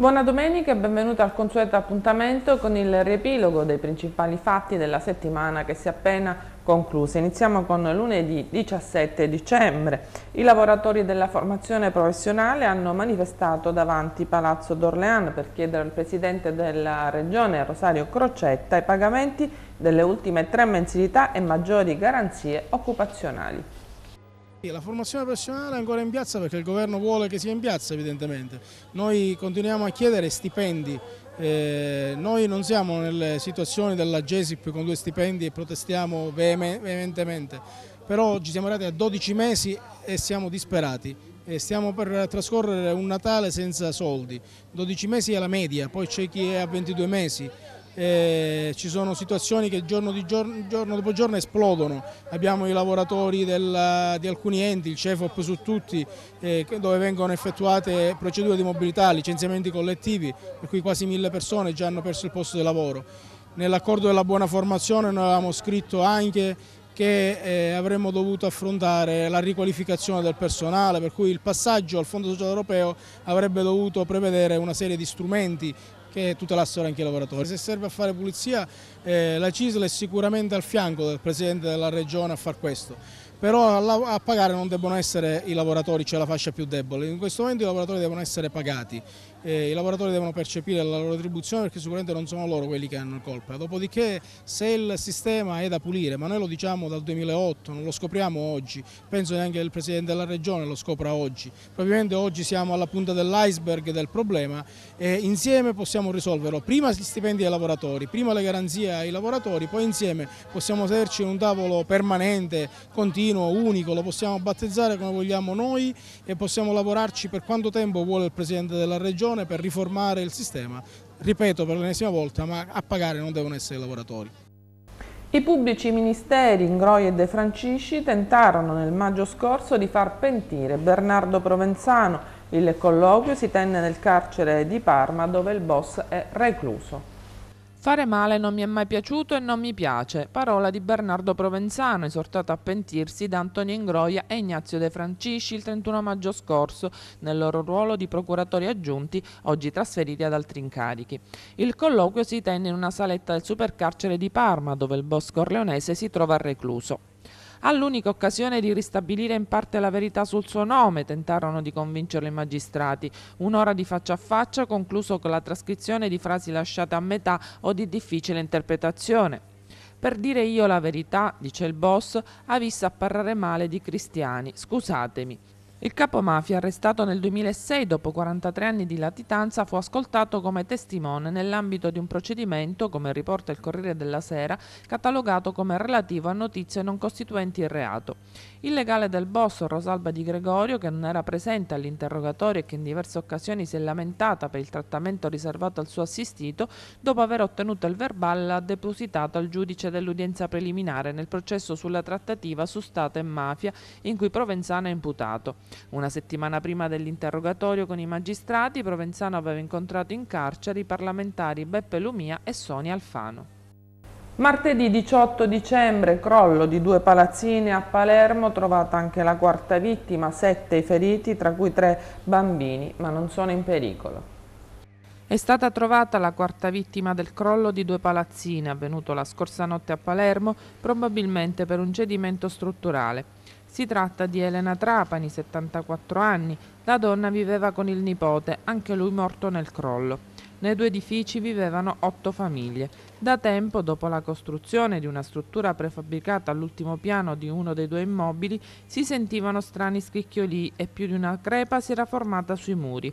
Buona domenica e benvenuta al consueto appuntamento con il riepilogo dei principali fatti della settimana che si è appena conclusa. Iniziamo con lunedì 17 dicembre. I lavoratori della formazione professionale hanno manifestato davanti Palazzo d'Orlean per chiedere al Presidente della Regione Rosario Crocetta i pagamenti delle ultime tre mensilità e maggiori garanzie occupazionali. La formazione professionale è ancora in piazza perché il governo vuole che sia in piazza evidentemente. Noi continuiamo a chiedere stipendi, eh, noi non siamo nelle situazioni della GESIP con due stipendi e protestiamo veementemente, però ci siamo arrivati a 12 mesi e siamo disperati. E stiamo per trascorrere un Natale senza soldi, 12 mesi è la media, poi c'è chi è a 22 mesi eh, ci sono situazioni che giorno, giorno, giorno, dopo giorno esplodono, abbiamo i lavoratori del, di alcuni enti, il CEFOP su tutti, eh, dove vengono effettuate procedure di mobilità, licenziamenti collettivi, per cui quasi mille persone già hanno perso il posto di lavoro. Nell'accordo della buona formazione noi avevamo scritto anche che eh, avremmo dovuto affrontare la riqualificazione del personale, per cui il passaggio al Fondo Sociale Europeo avrebbe dovuto prevedere una serie di strumenti che tutelassero anche i lavoratori. Se serve a fare pulizia eh, la CISL è sicuramente al fianco del Presidente della Regione a far questo, però a pagare non debbono essere i lavoratori, cioè la fascia più debole. In questo momento i lavoratori devono essere pagati eh, i lavoratori devono percepire la loro attribuzione perché sicuramente non sono loro quelli che hanno colpa. Dopodiché se il sistema è da pulire, ma noi lo diciamo dal 2008, non lo scopriamo oggi, penso neanche il Presidente della Regione lo scopra oggi, probabilmente oggi siamo alla punta dell'iceberg del problema e insieme possiamo risolverlo, prima gli stipendi ai lavoratori, prima le garanzie ai lavoratori, poi insieme possiamo sederci in un tavolo permanente, continuo, unico, lo possiamo battezzare come vogliamo noi e possiamo lavorarci per quanto tempo vuole il Presidente della Regione soluzione per riformare il sistema, ripeto per l'ennesima volta, ma a pagare non devono essere i lavoratori. I pubblici ministeri Ingroi e De Francisci tentarono nel maggio scorso di far pentire Bernardo Provenzano. Il colloquio si tenne nel carcere di Parma dove il boss è recluso. Fare male non mi è mai piaciuto e non mi piace. Parola di Bernardo Provenzano, esortato a pentirsi da Antonio Ingroia e Ignazio De Francisci il 31 maggio scorso, nel loro ruolo di procuratori aggiunti, oggi trasferiti ad altri incarichi. Il colloquio si tenne in una saletta del supercarcere di Parma, dove il boss corleonese si trova recluso. All'unica occasione di ristabilire in parte la verità sul suo nome, tentarono di convincerlo i magistrati. Un'ora di faccia a faccia concluso con la trascrizione di frasi lasciate a metà o di difficile interpretazione. Per dire io la verità, dice il boss, ha visto a parlare male di cristiani. Scusatemi. Il capo mafia, arrestato nel 2006 dopo 43 anni di latitanza, fu ascoltato come testimone nell'ambito di un procedimento, come riporta il Corriere della Sera, catalogato come relativo a notizie non costituenti il reato. Il legale del boss, Rosalba Di Gregorio, che non era presente all'interrogatorio e che in diverse occasioni si è lamentata per il trattamento riservato al suo assistito, dopo aver ottenuto il verbale l'ha depositato al giudice dell'udienza preliminare nel processo sulla trattativa su Stato e mafia in cui Provenzano è imputato. Una settimana prima dell'interrogatorio con i magistrati, Provenzano aveva incontrato in carcere i parlamentari Beppe Lumia e Sonia Alfano. Martedì 18 dicembre, crollo di due palazzine a Palermo, trovata anche la quarta vittima, sette feriti, tra cui tre bambini, ma non sono in pericolo. È stata trovata la quarta vittima del crollo di due palazzine avvenuto la scorsa notte a Palermo, probabilmente per un cedimento strutturale. Si tratta di Elena Trapani, 74 anni. La donna viveva con il nipote, anche lui morto nel crollo. Nei due edifici vivevano otto famiglie. Da tempo, dopo la costruzione di una struttura prefabbricata all'ultimo piano di uno dei due immobili, si sentivano strani scricchiolii e più di una crepa si era formata sui muri.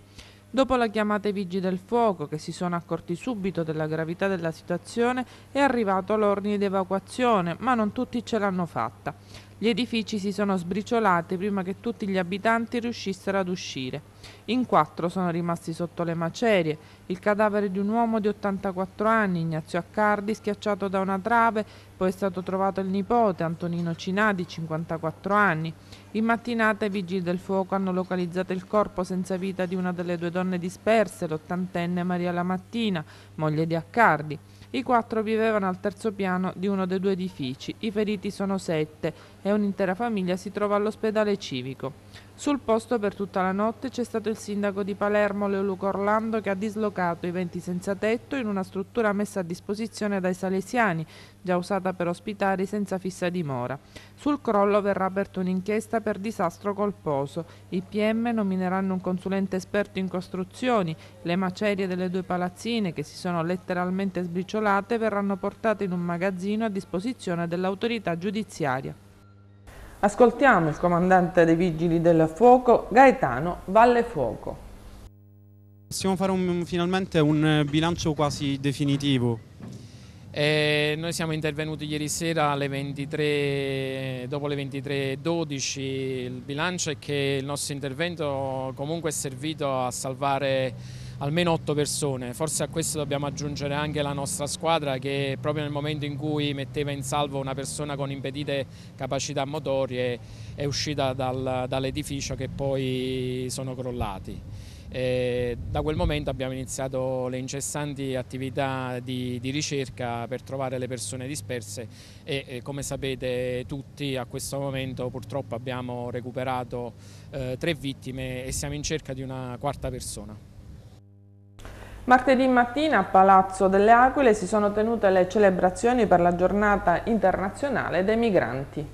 Dopo la chiamata ai vigili del fuoco, che si sono accorti subito della gravità della situazione, è arrivato l'ordine di evacuazione, ma non tutti ce l'hanno fatta. Gli edifici si sono sbriciolati prima che tutti gli abitanti riuscissero ad uscire. In quattro sono rimasti sotto le macerie, il cadavere di un uomo di 84 anni, Ignazio Accardi, schiacciato da una trave, poi è stato trovato il nipote, Antonino Cinà, di 54 anni. In mattinata i vigili del fuoco hanno localizzato il corpo senza vita di una delle due donne disperse, l'ottantenne Maria Lamattina, moglie di Accardi. I quattro vivevano al terzo piano di uno dei due edifici, i feriti sono sette e un'intera famiglia si trova all'ospedale civico. Sul posto per tutta la notte c'è stato il sindaco di Palermo Leoluco Orlando che ha dislocato i venti senza tetto in una struttura messa a disposizione dai salesiani, già usata per ospitare i senza fissa dimora. Sul crollo verrà aperta un'inchiesta per disastro colposo. I PM nomineranno un consulente esperto in costruzioni. Le macerie delle due palazzine, che si sono letteralmente sbriciolate, verranno portate in un magazzino a disposizione dell'autorità giudiziaria. Ascoltiamo il comandante dei Vigili del Fuoco, Gaetano Vallefuoco. Possiamo fare un, finalmente un eh, bilancio quasi definitivo. Eh, noi siamo intervenuti ieri sera alle 23, dopo le 23.12, il bilancio è che il nostro intervento comunque è servito a salvare almeno otto persone. Forse a questo dobbiamo aggiungere anche la nostra squadra che proprio nel momento in cui metteva in salvo una persona con impedite capacità motorie è uscita dal, dall'edificio che poi sono crollati. E da quel momento abbiamo iniziato le incessanti attività di, di ricerca per trovare le persone disperse e, e, come sapete tutti a questo momento purtroppo abbiamo recuperato eh, tre vittime e siamo in cerca di una quarta persona. Martedì mattina a Palazzo delle Aquile si sono tenute le celebrazioni per la giornata internazionale dei migranti.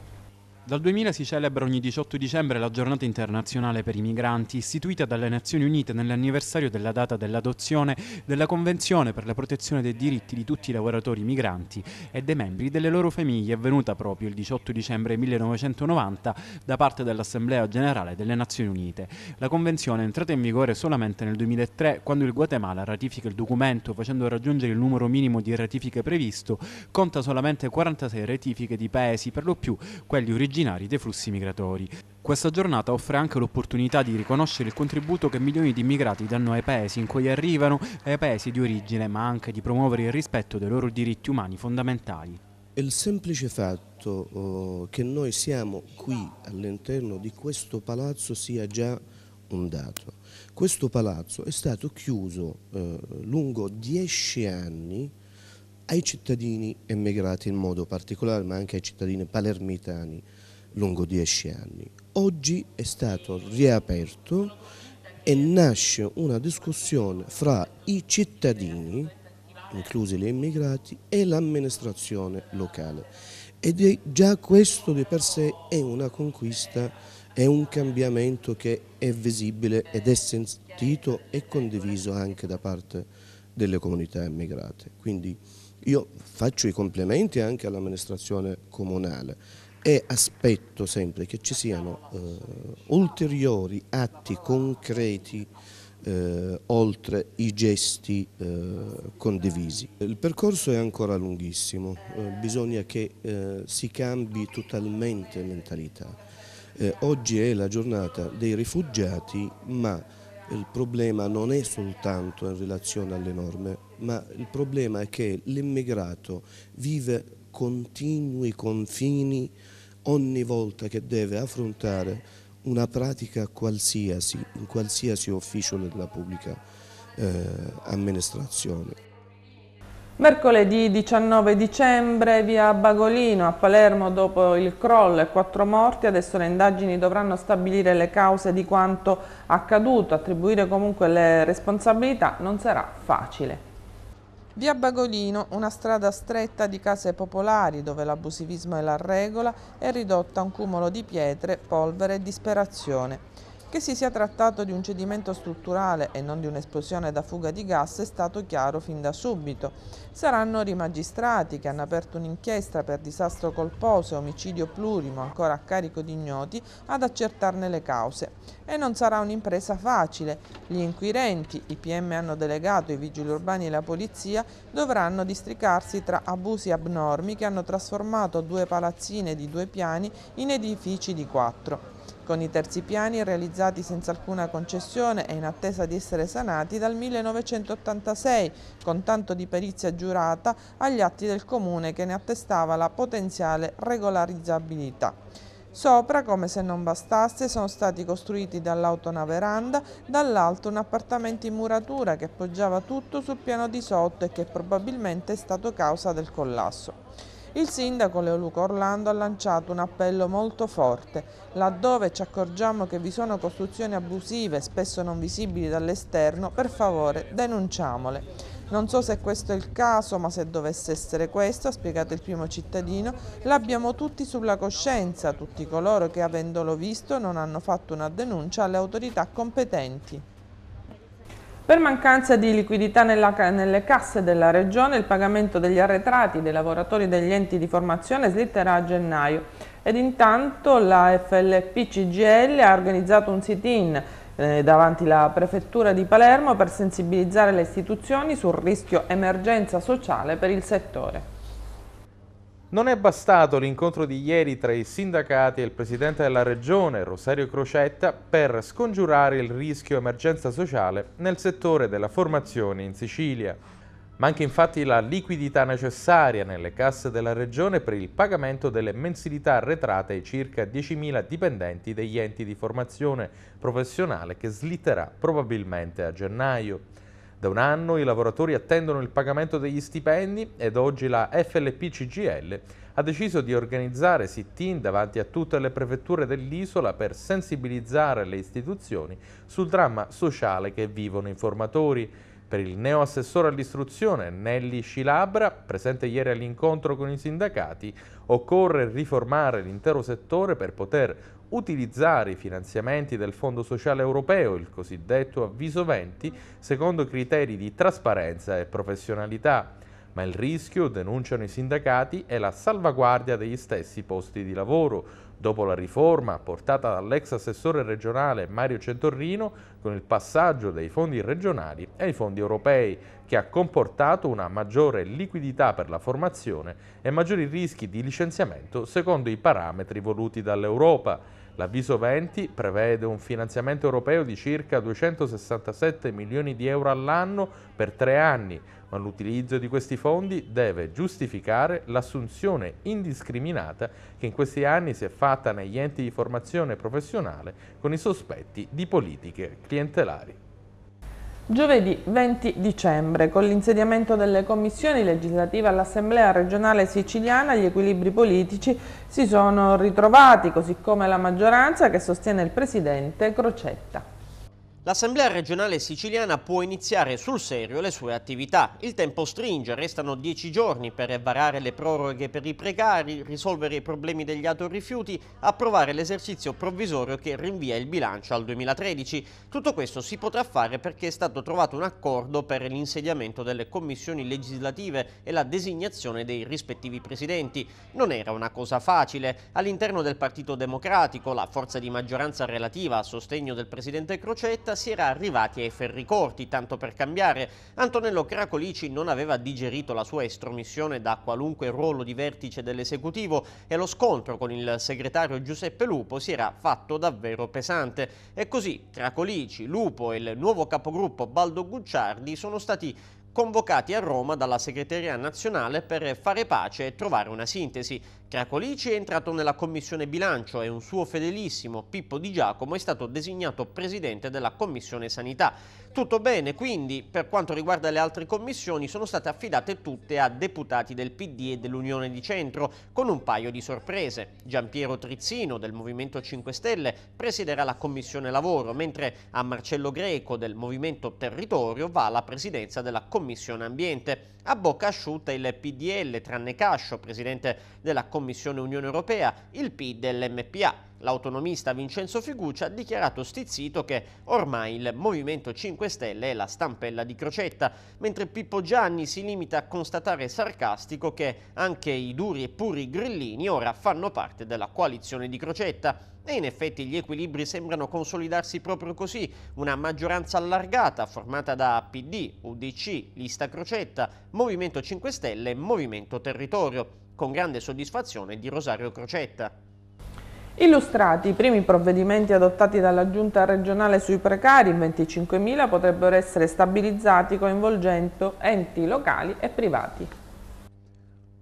Dal 2000 si celebra ogni 18 dicembre la giornata internazionale per i migranti, istituita dalle Nazioni Unite nell'anniversario della data dell'adozione della Convenzione per la protezione dei diritti di tutti i lavoratori migranti e dei membri delle loro famiglie, avvenuta proprio il 18 dicembre 1990 da parte dell'Assemblea Generale delle Nazioni Unite. La Convenzione è entrata in vigore solamente nel 2003, quando il Guatemala ratifica il documento facendo raggiungere il numero minimo di ratifiche previsto, conta solamente 46 ratifiche di paesi, per lo più quelli originali originari dei flussi migratori. Questa giornata offre anche l'opportunità di riconoscere il contributo che milioni di immigrati danno ai paesi in cui arrivano e ai paesi di origine, ma anche di promuovere il rispetto dei loro diritti umani fondamentali. Il semplice fatto oh, che noi siamo qui all'interno di questo palazzo sia già un dato. Questo palazzo è stato chiuso eh, lungo dieci anni ai cittadini emigrati in modo particolare, ma anche ai cittadini palermitani lungo dieci anni. Oggi è stato riaperto e nasce una discussione fra i cittadini, inclusi gli immigrati, e l'amministrazione locale. Ed è già questo di per sé è una conquista, è un cambiamento che è visibile ed è sentito e condiviso anche da parte delle comunità immigrate. Quindi io faccio i complimenti anche all'amministrazione comunale e aspetto sempre che ci siano eh, ulteriori atti concreti eh, oltre i gesti eh, condivisi. Il percorso è ancora lunghissimo, eh, bisogna che eh, si cambi totalmente mentalità. Eh, oggi è la giornata dei rifugiati, ma il problema non è soltanto in relazione alle norme, ma il problema è che l'immigrato vive continui confini ogni volta che deve affrontare una pratica qualsiasi, in qualsiasi ufficio della pubblica eh, amministrazione. Mercoledì 19 dicembre via Bagolino a Palermo dopo il crollo e quattro morti, adesso le indagini dovranno stabilire le cause di quanto accaduto, attribuire comunque le responsabilità non sarà facile. Via Bagolino, una strada stretta di case popolari dove l'abusivismo è la regola, è ridotta a un cumulo di pietre, polvere e disperazione. Che si sia trattato di un cedimento strutturale e non di un'esplosione da fuga di gas è stato chiaro fin da subito. Saranno i magistrati che hanno aperto un'inchiesta per disastro colposo e omicidio plurimo ancora a carico di ignoti ad accertarne le cause. E non sarà un'impresa facile. Gli inquirenti, i PM hanno delegato i vigili urbani e la polizia, dovranno districarsi tra abusi abnormi che hanno trasformato due palazzine di due piani in edifici di quattro con i terzi piani realizzati senza alcuna concessione e in attesa di essere sanati dal 1986, con tanto di perizia giurata agli atti del Comune che ne attestava la potenziale regolarizzabilità. Sopra, come se non bastasse, sono stati costruiti dall'auto una veranda, dall'alto un appartamento in muratura che poggiava tutto sul piano di sotto e che probabilmente è stato causa del collasso. Il sindaco Leoluca Orlando ha lanciato un appello molto forte, laddove ci accorgiamo che vi sono costruzioni abusive, spesso non visibili dall'esterno, per favore denunciamole. Non so se questo è il caso, ma se dovesse essere questo, ha spiegato il primo cittadino, l'abbiamo tutti sulla coscienza, tutti coloro che avendolo visto non hanno fatto una denuncia alle autorità competenti. Per mancanza di liquidità nella, nelle casse della Regione, il pagamento degli arretrati dei lavoratori degli enti di formazione slitterà a gennaio ed intanto la FLP CGL ha organizzato un sit-in eh, davanti alla Prefettura di Palermo per sensibilizzare le istituzioni sul rischio emergenza sociale per il settore. Non è bastato l'incontro di ieri tra i sindacati e il presidente della regione, Rosario Crocetta, per scongiurare il rischio emergenza sociale nel settore della formazione in Sicilia. Manca infatti la liquidità necessaria nelle casse della regione per il pagamento delle mensilità arretrate ai circa 10.000 dipendenti degli enti di formazione professionale che slitterà probabilmente a gennaio. Da un anno i lavoratori attendono il pagamento degli stipendi ed oggi la FLP CGL ha deciso di organizzare sit-in davanti a tutte le prefetture dell'isola per sensibilizzare le istituzioni sul dramma sociale che vivono i formatori. Per il neo assessore all'istruzione Nelly Scilabra, presente ieri all'incontro con i sindacati, occorre riformare l'intero settore per poter utilizzare i finanziamenti del Fondo Sociale Europeo, il cosiddetto avviso 20, secondo criteri di trasparenza e professionalità. Ma il rischio, denunciano i sindacati, è la salvaguardia degli stessi posti di lavoro. Dopo la riforma portata dall'ex assessore regionale Mario Centorrino con il passaggio dei fondi regionali ai fondi europei, che ha comportato una maggiore liquidità per la formazione e maggiori rischi di licenziamento secondo i parametri voluti dall'Europa. L'avviso 20 prevede un finanziamento europeo di circa 267 milioni di euro all'anno per tre anni, ma l'utilizzo di questi fondi deve giustificare l'assunzione indiscriminata che in questi anni si è fatta negli enti di formazione professionale con i sospetti di politiche clientelari. Giovedì 20 dicembre, con l'insediamento delle commissioni legislative all'Assemblea regionale siciliana, gli equilibri politici si sono ritrovati, così come la maggioranza che sostiene il Presidente Crocetta. L'Assemblea regionale siciliana può iniziare sul serio le sue attività. Il tempo stringe, restano dieci giorni per varare le proroghe per i precari, risolvere i problemi degli autorifiuti, approvare l'esercizio provvisorio che rinvia il bilancio al 2013. Tutto questo si potrà fare perché è stato trovato un accordo per l'insediamento delle commissioni legislative e la designazione dei rispettivi presidenti. Non era una cosa facile. All'interno del Partito Democratico, la forza di maggioranza relativa a sostegno del presidente Crocetta, questa sera arrivati ai ferri corti, tanto per cambiare. Antonello Cracolici non aveva digerito la sua estromissione da qualunque ruolo di vertice dell'esecutivo e lo scontro con il segretario Giuseppe Lupo si era fatto davvero pesante. E così Cracolici, Lupo e il nuovo capogruppo Baldo Gucciardi sono stati convocati a Roma dalla segreteria nazionale per fare pace e trovare una sintesi. Cracolici è entrato nella commissione bilancio e un suo fedelissimo Pippo Di Giacomo è stato designato presidente della commissione sanità. Tutto bene, quindi per quanto riguarda le altre commissioni sono state affidate tutte a deputati del PD e dell'Unione di Centro, con un paio di sorprese. Giampiero Trizzino del Movimento 5 Stelle presiderà la commissione lavoro, mentre a Marcello Greco del Movimento Territorio va la presidenza della commissione ambiente. A bocca asciutta il PDL, tranne Cascio, presidente della commissione Unione Europea, il P dell'MPA. L'autonomista Vincenzo Figuccia ha dichiarato stizzito che ormai il Movimento 5 Stelle è la stampella di Crocetta, mentre Pippo Gianni si limita a constatare sarcastico che anche i duri e puri grillini ora fanno parte della coalizione di Crocetta. E in effetti gli equilibri sembrano consolidarsi proprio così, una maggioranza allargata formata da PD, UDC, Lista Crocetta, Movimento 5 Stelle e Movimento Territorio, con grande soddisfazione di Rosario Crocetta. Illustrati i primi provvedimenti adottati dalla Giunta regionale sui precari, 25.000 potrebbero essere stabilizzati coinvolgendo enti locali e privati.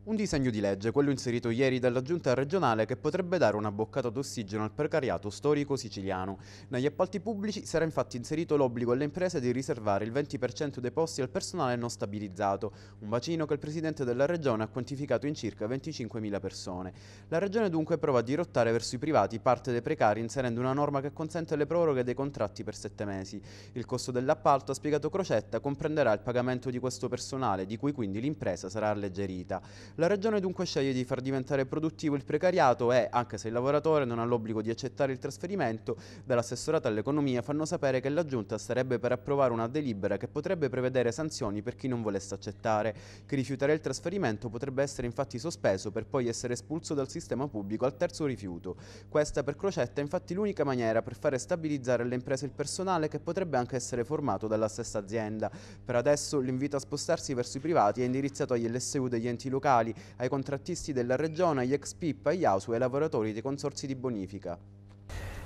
Un disegno di legge, quello inserito ieri dalla giunta regionale, che potrebbe dare una boccata d'ossigeno al precariato storico siciliano. Negli appalti pubblici sarà infatti inserito l'obbligo alle imprese di riservare il 20% dei posti al personale non stabilizzato, un bacino che il presidente della regione ha quantificato in circa 25.000 persone. La regione dunque prova a dirottare verso i privati parte dei precari inserendo una norma che consente le proroghe dei contratti per sette mesi. Il costo dell'appalto, ha spiegato Crocetta, comprenderà il pagamento di questo personale, di cui quindi l'impresa sarà alleggerita. La Regione dunque sceglie di far diventare produttivo il precariato e, anche se il lavoratore non ha l'obbligo di accettare il trasferimento, dall'assessorato all'economia fanno sapere che la Giunta starebbe per approvare una delibera che potrebbe prevedere sanzioni per chi non volesse accettare. Chi rifiuterà il trasferimento potrebbe essere infatti sospeso per poi essere espulso dal sistema pubblico al terzo rifiuto. Questa per Crocetta è infatti l'unica maniera per fare stabilizzare alle imprese il personale che potrebbe anche essere formato dalla stessa azienda. Per adesso l'invito a spostarsi verso i privati è indirizzato agli LSU degli enti locali ambientali, ai contrattisti della Regione, agli ex PIP, agli AUSU e ai lavoratori dei consorsi di bonifica.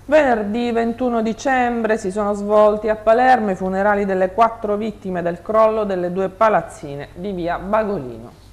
Venerdì 21 dicembre si sono svolti a Palermo i funerali delle quattro vittime del crollo delle due palazzine di via Bagolino.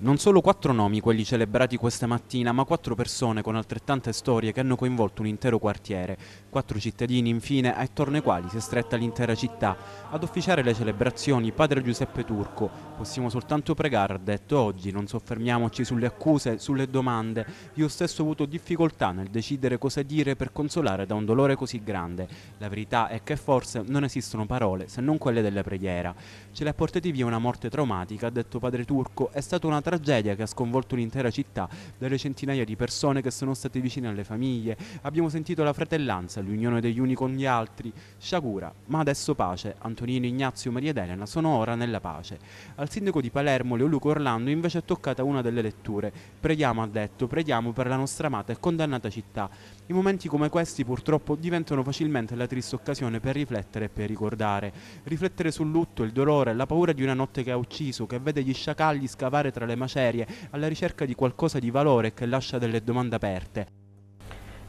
Non solo quattro nomi quelli celebrati questa mattina, ma quattro persone con altrettante storie che hanno coinvolto un intero quartiere, quattro cittadini infine attorno ai quali si è stretta l'intera città. Ad officiare le celebrazioni padre Giuseppe Turco, possiamo soltanto pregare, ha detto oggi, non soffermiamoci sulle accuse, sulle domande, io stesso ho avuto difficoltà nel decidere cosa dire per consolare da un dolore così grande. La verità è che forse non esistono parole se non quelle della preghiera. Ce le ha portate via una morte traumatica, ha detto padre Turco, è stata una tragedia che ha sconvolto un'intera città, dalle centinaia di persone che sono state vicine alle famiglie. Abbiamo sentito la fratellanza, l'unione degli uni con gli altri, sciagura, ma adesso pace. Antonino, Ignazio, Maria ed Elena sono ora nella pace. Al sindaco di Palermo, Leoluco Orlando, invece è toccata una delle letture. Preghiamo, ha detto, preghiamo per la nostra amata e condannata città. I momenti come questi purtroppo diventano facilmente la triste occasione per riflettere e per ricordare. Riflettere sul lutto, il dolore, la paura di una notte che ha ucciso, che vede gli sciacalli scavare tra le macerie alla ricerca di qualcosa di valore che lascia delle domande aperte.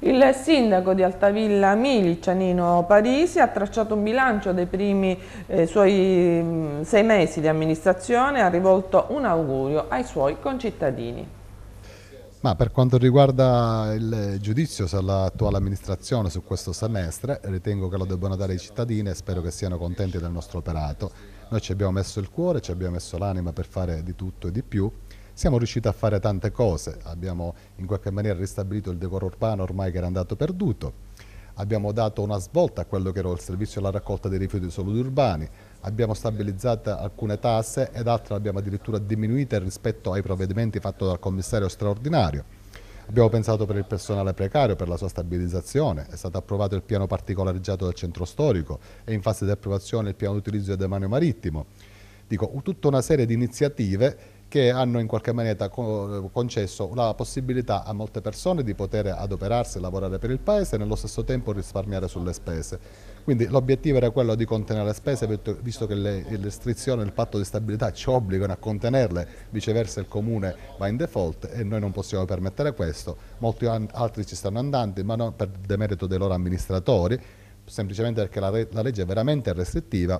Il sindaco di Altavilla Mili, Cianino Parisi, ha tracciato un bilancio dei primi eh, suoi mm, sei mesi di amministrazione e ha rivolto un augurio ai suoi concittadini. Ma per quanto riguarda il giudizio sull'attuale amministrazione su questo semestre, ritengo che lo debbano dare i cittadini e spero che siano contenti del nostro operato. Noi ci abbiamo messo il cuore, ci abbiamo messo l'anima per fare di tutto e di più. Siamo riusciti a fare tante cose, abbiamo in qualche maniera ristabilito il decoro urbano ormai che era andato perduto, abbiamo dato una svolta a quello che era il servizio alla raccolta dei rifiuti solidi urbani, abbiamo stabilizzato alcune tasse ed altre abbiamo addirittura diminuite rispetto ai provvedimenti fatti dal commissario straordinario. Abbiamo pensato per il personale precario, per la sua stabilizzazione, è stato approvato il piano particolareggiato del centro storico, e in fase di approvazione il piano di utilizzo del demanio marittimo. Dico, tutta una serie di iniziative che hanno in qualche maniera concesso la possibilità a molte persone di poter adoperarsi e lavorare per il Paese e nello stesso tempo risparmiare sulle spese. Quindi l'obiettivo era quello di contenere le spese, visto che le restrizioni del patto di stabilità ci obbligano a contenerle, viceversa il Comune va in default e noi non possiamo permettere questo. Molti altri ci stanno andando, ma non per demerito dei loro amministratori, semplicemente perché la, la legge è veramente restrittiva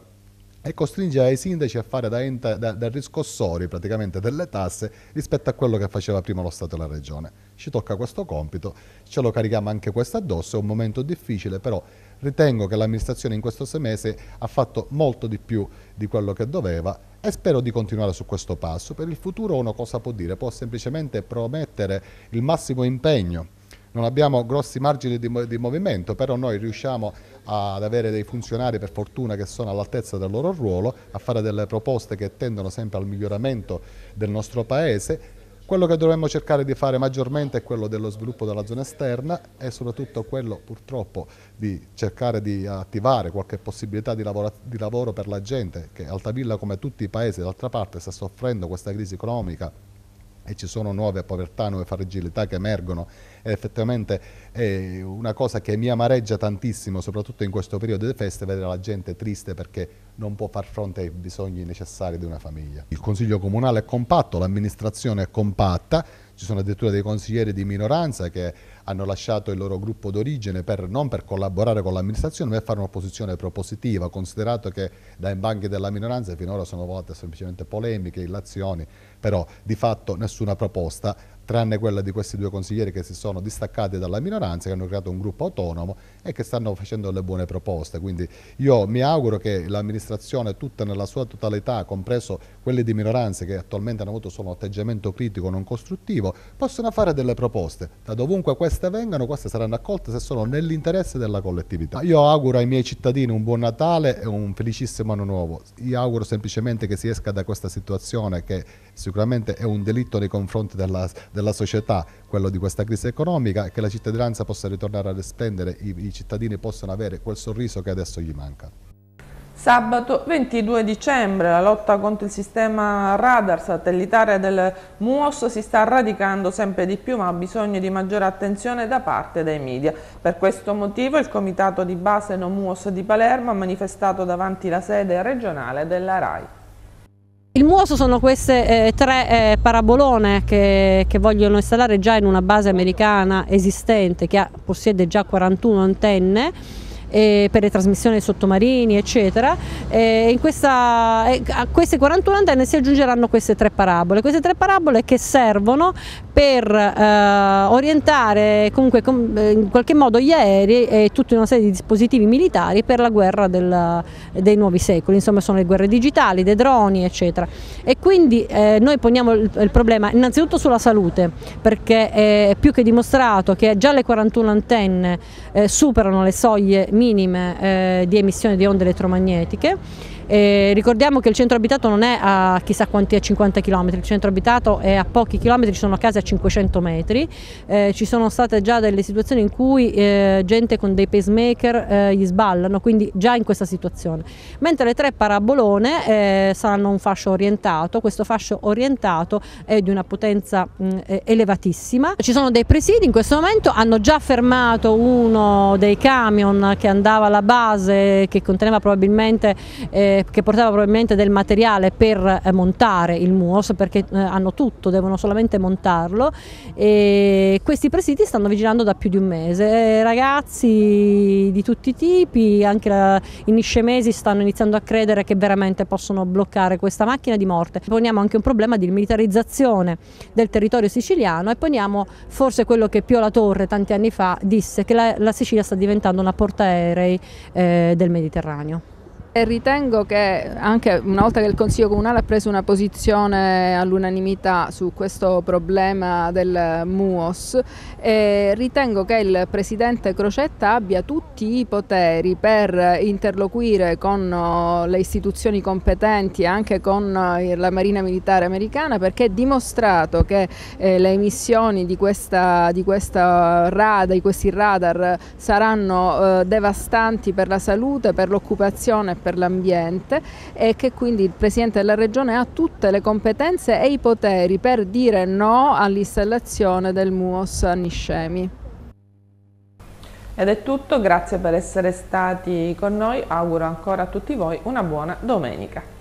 e costringe i sindaci a fare da, da, da, riscossori praticamente delle tasse rispetto a quello che faceva prima lo Stato e la Regione. Ci tocca questo compito, ce lo carichiamo anche questo addosso, è un momento difficile, però Ritengo che l'amministrazione in questo semestre ha fatto molto di più di quello che doveva e spero di continuare su questo passo. Per il futuro uno cosa può dire? Può semplicemente promettere il massimo impegno. Non abbiamo grossi margini di, di movimento, però noi riusciamo ad avere dei funzionari per fortuna che sono all'altezza del loro ruolo, a fare delle proposte che tendono sempre al miglioramento del nostro Paese quello che dovremmo cercare di fare maggiormente è quello dello sviluppo della zona esterna e soprattutto quello purtroppo di cercare di attivare qualche possibilità di lavoro, di lavoro per la gente che Altavilla come tutti i paesi d'altra parte sta soffrendo questa crisi economica e ci sono nuove povertà, nuove fragilità che emergono ed effettivamente è una cosa che mi amareggia tantissimo, soprattutto in questo periodo di feste, vedere la gente triste perché non può far fronte ai bisogni necessari di una famiglia. Il Consiglio Comunale è compatto, l'amministrazione è compatta, ci sono addirittura dei consiglieri di minoranza che hanno lasciato il loro gruppo d'origine per, non per collaborare con l'amministrazione, ma per fare un'opposizione propositiva, considerato che dai banchi della minoranza finora sono volate semplicemente polemiche, illazioni però di fatto nessuna proposta tranne quella di questi due consiglieri che si sono distaccati dalla minoranza, che hanno creato un gruppo autonomo e che stanno facendo le buone proposte. Quindi io mi auguro che l'amministrazione tutta nella sua totalità, compreso quelle di minoranza che attualmente hanno avuto solo un atteggiamento critico non costruttivo, possano fare delle proposte. Da dovunque queste vengano, queste saranno accolte se sono nell'interesse della collettività. Io auguro ai miei cittadini un buon Natale e un felicissimo anno nuovo. Io auguro semplicemente che si esca da questa situazione che Sicuramente è un delitto nei confronti della, della società quello di questa crisi economica e che la cittadinanza possa ritornare a risplendere, i, i cittadini possano avere quel sorriso che adesso gli manca. Sabato 22 dicembre la lotta contro il sistema radar satellitare del MUOS si sta radicando sempre di più ma ha bisogno di maggiore attenzione da parte dei media. Per questo motivo il comitato di base No MUOS di Palermo ha manifestato davanti la sede regionale della RAI. Il muoso sono queste eh, tre eh, parabolone che, che, vogliono installare già in una base americana esistente che ha, possiede già 41 antenne eh, per le trasmissioni sottomarini eccetera eh, questa, eh, a queste 41 antenne si aggiungeranno queste tre parabole queste tre parabole che servono per eh, orientare comunque com, eh, in qualche modo gli aerei e tutta una serie di dispositivi militari per la guerra del, dei nuovi secoli insomma sono le guerre digitali, dei droni eccetera e quindi eh, noi poniamo il, il, problema innanzitutto sulla salute perché è più che dimostrato che già le 41 antenne superano le soglie militari minime eh, di emissione di onde elettromagnetiche e ricordiamo che il centro abitato non è a chissà quanti a 50 km, il centro abitato è a pochi chilometri, ci sono case a 500 metri, eh, ci sono state già delle situazioni in cui eh, gente con dei pacemaker eh, gli sballano, quindi già in questa situazione. Mentre le tre parabolone eh, saranno un fascio orientato, questo fascio orientato è di una potenza mh, mm, elevatissima. Ci sono dei presidi in questo momento, hanno già fermato uno dei camion che andava alla base, che conteneva probabilmente eh, che portava probabilmente del materiale per eh, montare il MUOS perché eh, hanno tutto, devono solamente montarlo e questi presidi stanno vigilando da più di un mese, eh, ragazzi di tutti i tipi, anche i niscemesi stanno iniziando a credere che veramente possono bloccare questa macchina di morte. Poniamo anche un problema di militarizzazione del territorio siciliano e poniamo forse quello che Pio La Torre tanti anni fa disse che la, la Sicilia sta diventando una portaerei eh, del Mediterraneo. E ritengo che anche una volta che il Consiglio Comunale ha preso una posizione all'unanimità su questo problema del MUOS, eh, ritengo che il Presidente Crocetta abbia tutti i poteri per interloquire con eh, le istituzioni competenti e anche con eh, la Marina Militare Americana perché è dimostrato che eh, le emissioni di, questa, di, questa rada, di questi radar eh, saranno eh, devastanti per la salute, per l'occupazione per l'ambiente e che quindi il Presidente della Regione ha tutte le competenze e i poteri per dire no all'installazione del MUOS a Niscemi. Ed è tutto, grazie per essere stati con noi, auguro ancora a tutti voi una buona domenica.